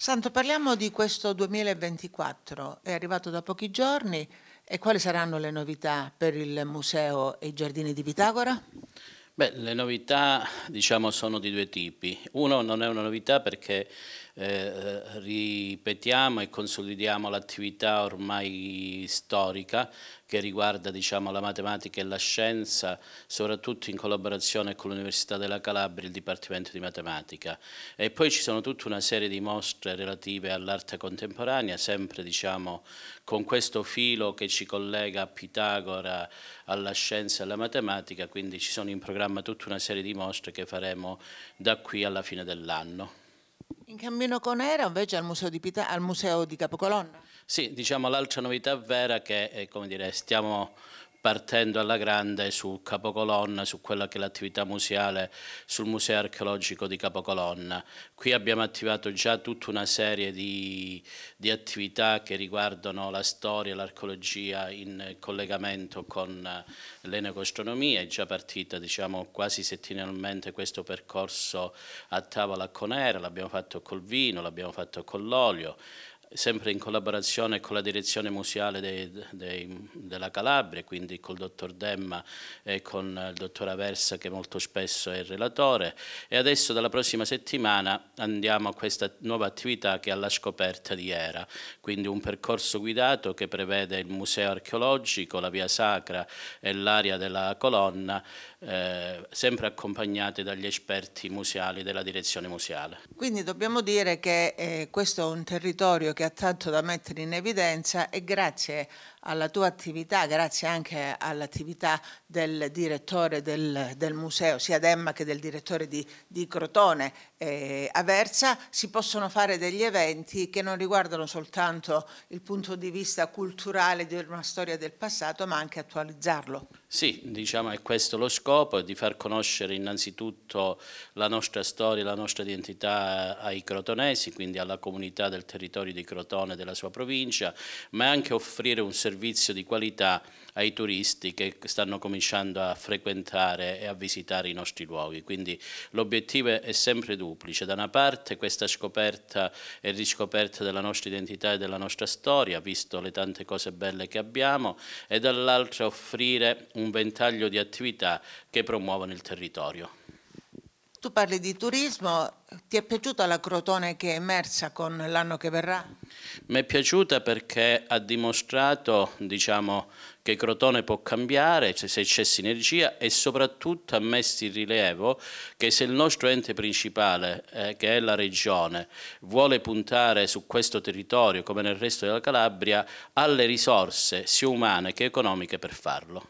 Santo, parliamo di questo 2024, è arrivato da pochi giorni e quali saranno le novità per il museo e i giardini di Pitagora? Beh, le novità diciamo, sono di due tipi. Uno non è una novità perché eh, ripetiamo e consolidiamo l'attività ormai storica che riguarda diciamo, la matematica e la scienza, soprattutto in collaborazione con l'Università della Calabria e il Dipartimento di Matematica. E poi ci sono tutta una serie di mostre relative all'arte contemporanea, sempre diciamo, con questo filo che ci collega a Pitagora, alla scienza e alla matematica, quindi ci sono in programma programma tutta una serie di mostre che faremo da qui alla fine dell'anno. In cammino con Era invece al Museo di, Pita, al museo di Capocolonna? Sì, diciamo l'altra novità vera che è, come dire, stiamo partendo alla grande su Capocolonna, su quella che è l'attività museale, sul Museo Archeologico di Capocolonna. Qui abbiamo attivato già tutta una serie di, di attività che riguardano la storia e l'archeologia in collegamento con eh, l'enogastronomia, è già partita diciamo, quasi settimanalmente questo percorso a tavola con Era, l'abbiamo fatto col vino, l'abbiamo fatto con l'olio, sempre in collaborazione con la direzione museale dei, dei, della Calabria, quindi col dottor Demma e con il dottor Aversa che molto spesso è il relatore e adesso dalla prossima settimana andiamo a questa nuova attività che è alla scoperta di Era, quindi un percorso guidato che prevede il museo archeologico, la via sacra e l'area della colonna, eh, sempre accompagnati dagli esperti museali della direzione museale. Quindi dobbiamo dire che eh, questo è un territorio che ha tanto da mettere in evidenza e grazie alla tua attività, grazie anche all'attività del direttore del, del museo, sia d'Emma che del direttore di, di Crotone eh, a si possono fare degli eventi che non riguardano soltanto il punto di vista culturale di una storia del passato, ma anche attualizzarlo. Sì, diciamo è questo lo scopo, di far conoscere innanzitutto la nostra storia, la nostra identità ai crotonesi, quindi alla comunità del territorio di Crotone e della sua provincia, ma anche offrire un servizio di qualità ai turisti che stanno cominciando a frequentare e a visitare i nostri luoghi. Quindi l'obiettivo è sempre duplice, da una parte questa scoperta e riscoperta della nostra identità e della nostra storia, visto le tante cose belle che abbiamo, e dall'altra offrire un ventaglio di attività che promuovono il territorio. Tu parli di turismo, ti è piaciuta la Crotone che è emersa con l'anno che verrà? Mi è piaciuta perché ha dimostrato diciamo, che Crotone può cambiare cioè se c'è sinergia e soprattutto ha messo in rilievo che se il nostro ente principale, eh, che è la Regione, vuole puntare su questo territorio, come nel resto della Calabria, ha le risorse sia umane che economiche per farlo.